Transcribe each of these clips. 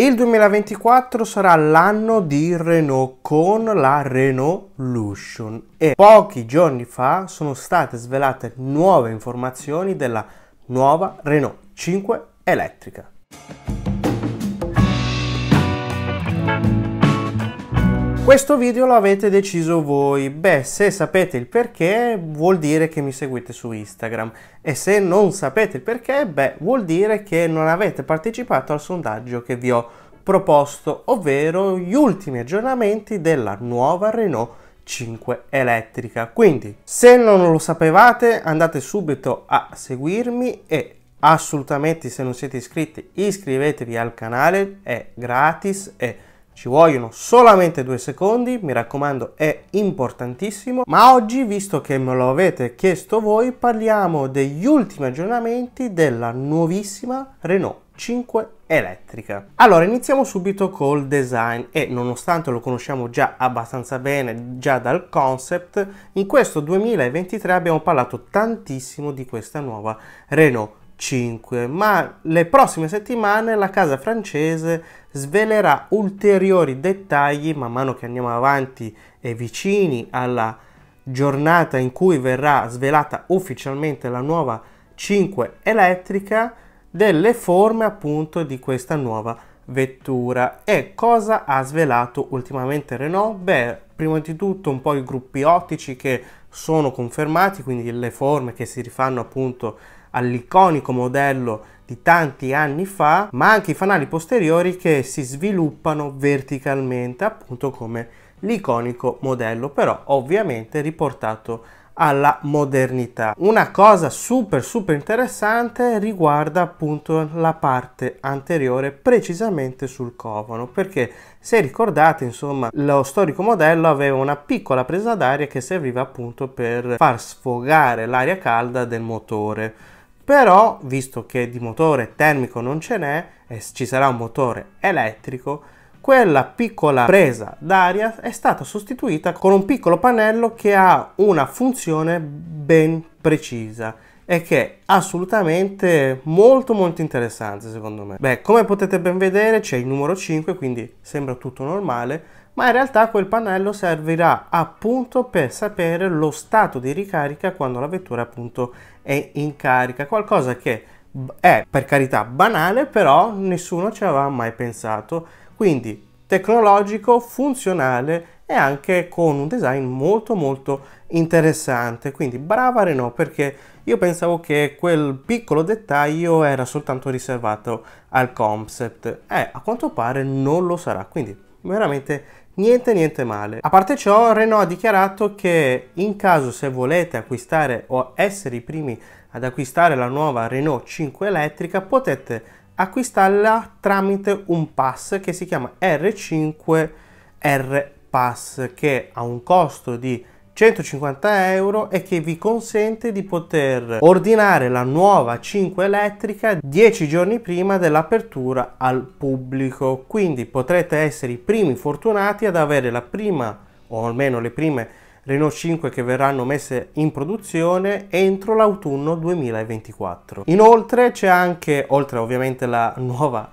Il 2024 sarà l'anno di Renault con la Renault Lution e pochi giorni fa sono state svelate nuove informazioni della nuova Renault 5 elettrica. Questo video lo avete deciso voi. Beh, se sapete il perché, vuol dire che mi seguite su Instagram. E se non sapete il perché, beh, vuol dire che non avete partecipato al sondaggio che vi ho proposto, ovvero gli ultimi aggiornamenti della nuova Renault 5 elettrica. Quindi, se non lo sapevate, andate subito a seguirmi e assolutamente se non siete iscritti iscrivetevi al canale, è gratis e ci vogliono solamente due secondi, mi raccomando è importantissimo, ma oggi visto che me lo avete chiesto voi parliamo degli ultimi aggiornamenti della nuovissima Renault 5 elettrica. Allora iniziamo subito col design e nonostante lo conosciamo già abbastanza bene già dal concept, in questo 2023 abbiamo parlato tantissimo di questa nuova Renault 5, ma le prossime settimane la casa francese svelerà ulteriori dettagli man mano che andiamo avanti e vicini alla giornata in cui verrà svelata ufficialmente la nuova 5 elettrica delle forme appunto di questa nuova vettura e cosa ha svelato ultimamente Renault? Beh, prima di tutto un po' i gruppi ottici che sono confermati, quindi le forme che si rifanno appunto all'iconico modello di tanti anni fa, ma anche i fanali posteriori che si sviluppano verticalmente, appunto come l'iconico modello, però ovviamente riportato alla modernità. Una cosa super super interessante riguarda appunto la parte anteriore precisamente sul covano perché se ricordate insomma lo storico modello aveva una piccola presa d'aria che serviva appunto per far sfogare l'aria calda del motore però visto che di motore termico non ce n'è e ci sarà un motore elettrico quella piccola presa d'aria è stata sostituita con un piccolo pannello che ha una funzione ben precisa e che è assolutamente molto molto interessante secondo me. Beh, come potete ben vedere c'è il numero 5, quindi sembra tutto normale, ma in realtà quel pannello servirà appunto per sapere lo stato di ricarica quando la vettura appunto è in carica, qualcosa che è per carità banale, però nessuno ci aveva mai pensato. Quindi tecnologico, funzionale e anche con un design molto molto interessante. Quindi brava Renault perché io pensavo che quel piccolo dettaglio era soltanto riservato al concept. Eh, a quanto pare non lo sarà, quindi veramente niente niente male. A parte ciò Renault ha dichiarato che in caso se volete acquistare o essere i primi ad acquistare la nuova Renault 5 elettrica potete acquistarla tramite un pass che si chiama R5R Pass che ha un costo di 150 euro e che vi consente di poter ordinare la nuova 5 elettrica 10 giorni prima dell'apertura al pubblico quindi potrete essere i primi fortunati ad avere la prima o almeno le prime Renault 5 che verranno messe in produzione entro l'autunno 2024 inoltre c'è anche oltre ovviamente la nuova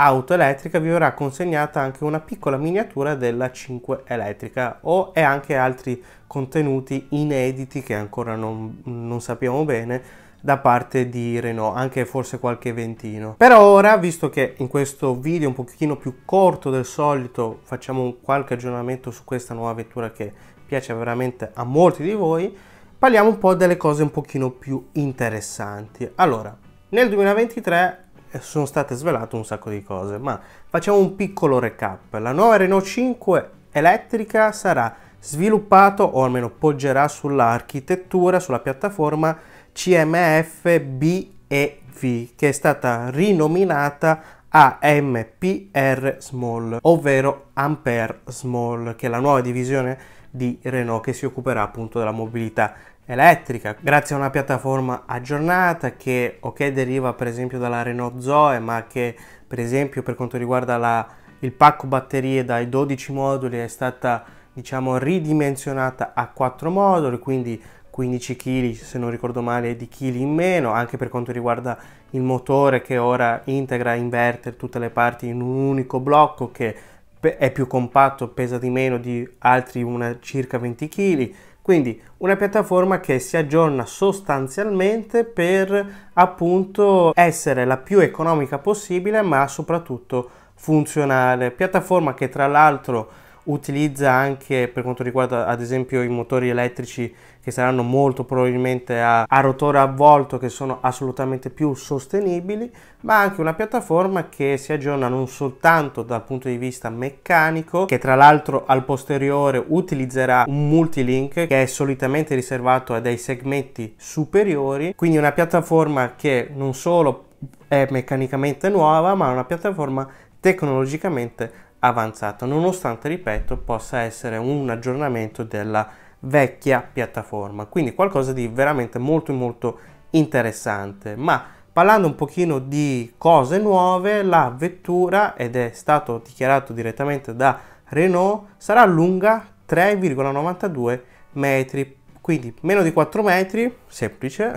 auto elettrica vi verrà consegnata anche una piccola miniatura della 5 elettrica o e anche altri contenuti inediti che ancora non, non sappiamo bene da parte di Renault, anche forse qualche ventino. Per ora, visto che in questo video un pochino più corto del solito facciamo qualche aggiornamento su questa nuova vettura che piace veramente a molti di voi, parliamo un po' delle cose un pochino più interessanti. Allora, nel 2023 sono state svelate un sacco di cose, ma facciamo un piccolo recap. La nuova Renault 5 elettrica sarà sviluppata o almeno poggerà sull'architettura, sulla piattaforma CMF BEV, che è stata rinominata AMPR Small, ovvero Ampere Small, che è la nuova divisione di Renault che si occuperà appunto della mobilità elettrica grazie a una piattaforma aggiornata che ok deriva per esempio dalla Renault Zoe ma che per esempio per quanto riguarda la, il pacco batterie dai 12 moduli è stata diciamo ridimensionata a 4 moduli quindi 15 kg se non ricordo male di kg in meno anche per quanto riguarda il motore che ora integra inverter tutte le parti in un unico blocco che è più compatto pesa di meno di altri una, circa 20 kg quindi una piattaforma che si aggiorna sostanzialmente per appunto essere la più economica possibile ma soprattutto funzionale. Piattaforma che tra l'altro utilizza anche per quanto riguarda ad esempio i motori elettrici che saranno molto probabilmente a, a rotore avvolto che sono assolutamente più sostenibili ma anche una piattaforma che si aggiorna non soltanto dal punto di vista meccanico che tra l'altro al posteriore utilizzerà un multilink che è solitamente riservato a dei segmenti superiori quindi una piattaforma che non solo è meccanicamente nuova ma è una piattaforma tecnologicamente avanzata, nonostante, ripeto, possa essere un aggiornamento della vecchia piattaforma, quindi qualcosa di veramente molto molto interessante, ma parlando un pochino di cose nuove, la vettura, ed è stato dichiarato direttamente da Renault, sarà lunga 3,92 metri quindi meno di 4 metri, semplice,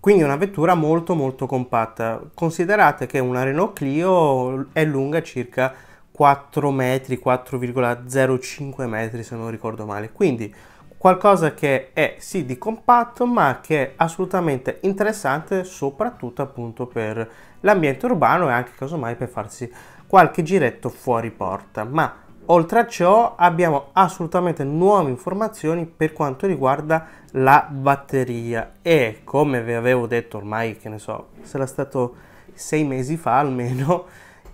quindi una vettura molto molto compatta. Considerate che una Renault Clio è lunga circa 4 metri, 4,05 metri se non ricordo male. Quindi qualcosa che è sì di compatto ma che è assolutamente interessante soprattutto appunto per l'ambiente urbano e anche casomai per farsi qualche giretto fuori porta. Ma oltre a ciò abbiamo assolutamente nuove informazioni per quanto riguarda la batteria e come vi avevo detto ormai che ne so, sarà stato sei mesi fa almeno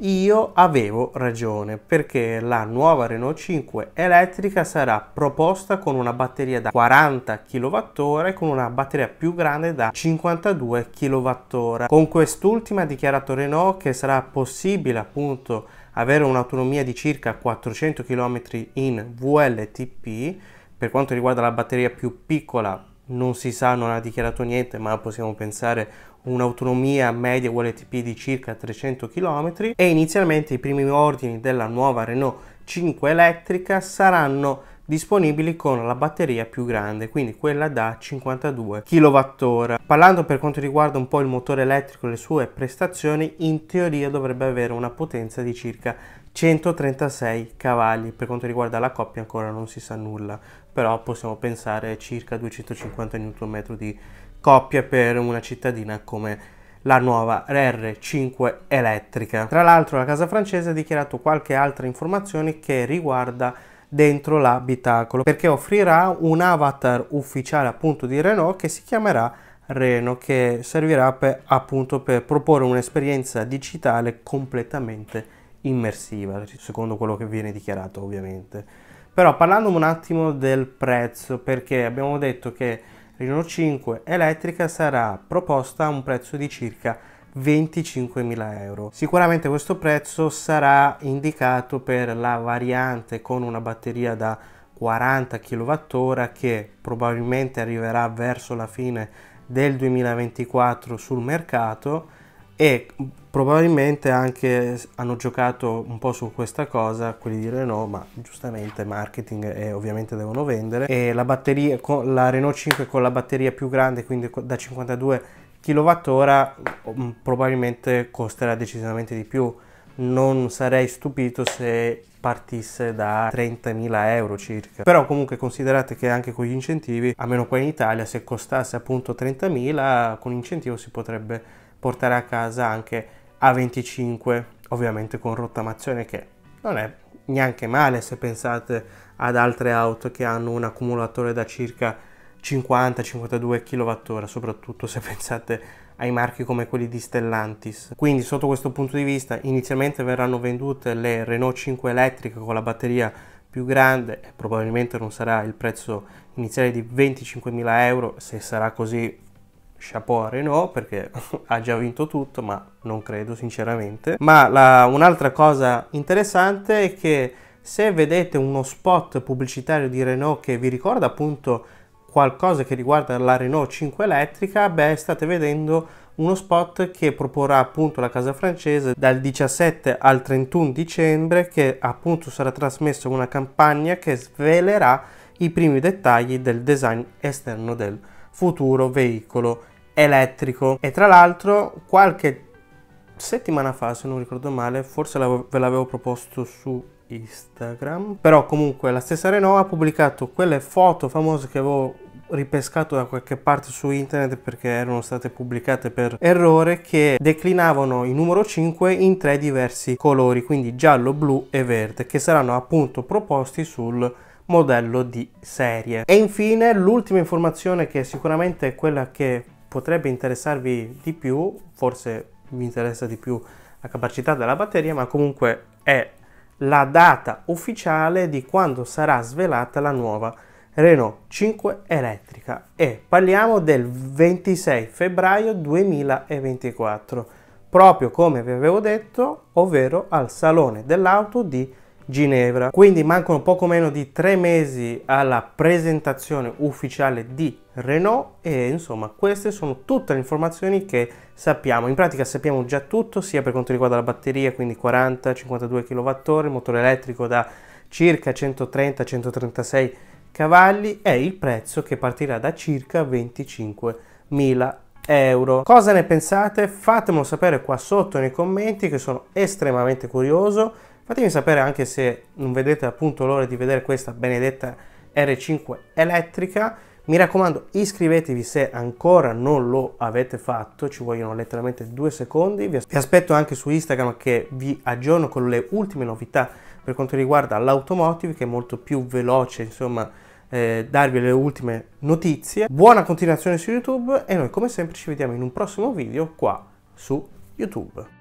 io avevo ragione perché la nuova Renault 5 elettrica sarà proposta con una batteria da 40 kWh con una batteria più grande da 52 kWh. Con quest'ultima ha dichiarato Renault che sarà possibile appunto avere un'autonomia di circa 400 km in VLTP. Per quanto riguarda la batteria più piccola non si sa, non ha dichiarato niente, ma possiamo pensare un'autonomia media ULTP di circa 300 km e inizialmente i primi ordini della nuova Renault 5 elettrica saranno disponibili con la batteria più grande, quindi quella da 52 kWh. Parlando per quanto riguarda un po' il motore elettrico e le sue prestazioni, in teoria dovrebbe avere una potenza di circa 136 cavalli, per quanto riguarda la coppia ancora non si sa nulla, però possiamo pensare circa 250 Nm di coppia per una cittadina come la nuova r 5 elettrica. Tra l'altro la casa francese ha dichiarato qualche altra informazione che riguarda dentro l'abitacolo perché offrirà un avatar ufficiale appunto di Renault che si chiamerà Reno che servirà per, appunto per proporre un'esperienza digitale completamente immersiva secondo quello che viene dichiarato ovviamente però parlando un attimo del prezzo perché abbiamo detto che Renault 5 elettrica sarà proposta a un prezzo di circa 25.000 euro. Sicuramente questo prezzo sarà indicato per la variante con una batteria da 40 kWh che probabilmente arriverà verso la fine del 2024 sul mercato e probabilmente anche hanno giocato un po' su questa cosa quelli di Renault ma giustamente marketing e eh, ovviamente devono vendere e la batteria con la Renault 5 con la batteria più grande quindi da 52 kWh mm, probabilmente costerà decisamente di più non sarei stupito se partisse da 30.000 euro circa però comunque considerate che anche con gli incentivi almeno qua in Italia se costasse appunto 30.000 con incentivo si potrebbe portare a casa anche A25, ovviamente con rottamazione che non è neanche male se pensate ad altre auto che hanno un accumulatore da circa 50-52 kWh, soprattutto se pensate ai marchi come quelli di Stellantis. Quindi sotto questo punto di vista inizialmente verranno vendute le Renault 5 elettriche con la batteria più grande, probabilmente non sarà il prezzo iniziale di 25.000 euro, se sarà così chapeau a Renault perché ha già vinto tutto, ma non credo sinceramente. Ma un'altra cosa interessante è che se vedete uno spot pubblicitario di Renault che vi ricorda appunto qualcosa che riguarda la Renault 5 elettrica, beh state vedendo uno spot che proporrà appunto la casa francese dal 17 al 31 dicembre che appunto sarà trasmesso una campagna che svelerà i primi dettagli del design esterno del futuro veicolo elettrico e tra l'altro qualche settimana fa se non ricordo male forse ve l'avevo proposto su Instagram però comunque la stessa Renault ha pubblicato quelle foto famose che avevo ripescato da qualche parte su internet perché erano state pubblicate per errore che declinavano il numero 5 in tre diversi colori quindi giallo blu e verde che saranno appunto proposti sul modello di serie. E infine l'ultima informazione che sicuramente è quella che potrebbe interessarvi di più, forse vi interessa di più la capacità della batteria, ma comunque è la data ufficiale di quando sarà svelata la nuova Renault 5 elettrica e parliamo del 26 febbraio 2024, proprio come vi avevo detto, ovvero al Salone dell'Auto di Ginevra. Quindi mancano poco meno di tre mesi alla presentazione ufficiale di Renault e insomma queste sono tutte le informazioni che sappiamo. In pratica sappiamo già tutto sia per quanto riguarda la batteria, quindi 40-52 kWh, motore elettrico da circa 130-136 cavalli e il prezzo che partirà da circa 25.000 euro. Cosa ne pensate? Fatemelo sapere qua sotto nei commenti che sono estremamente curioso Fatemi sapere anche se non vedete appunto l'ora di vedere questa benedetta R5 elettrica. Mi raccomando iscrivetevi se ancora non lo avete fatto, ci vogliono letteralmente due secondi. Vi aspetto anche su Instagram che vi aggiorno con le ultime novità per quanto riguarda l'automotive che è molto più veloce insomma eh, darvi le ultime notizie. Buona continuazione su YouTube e noi come sempre ci vediamo in un prossimo video qua su YouTube.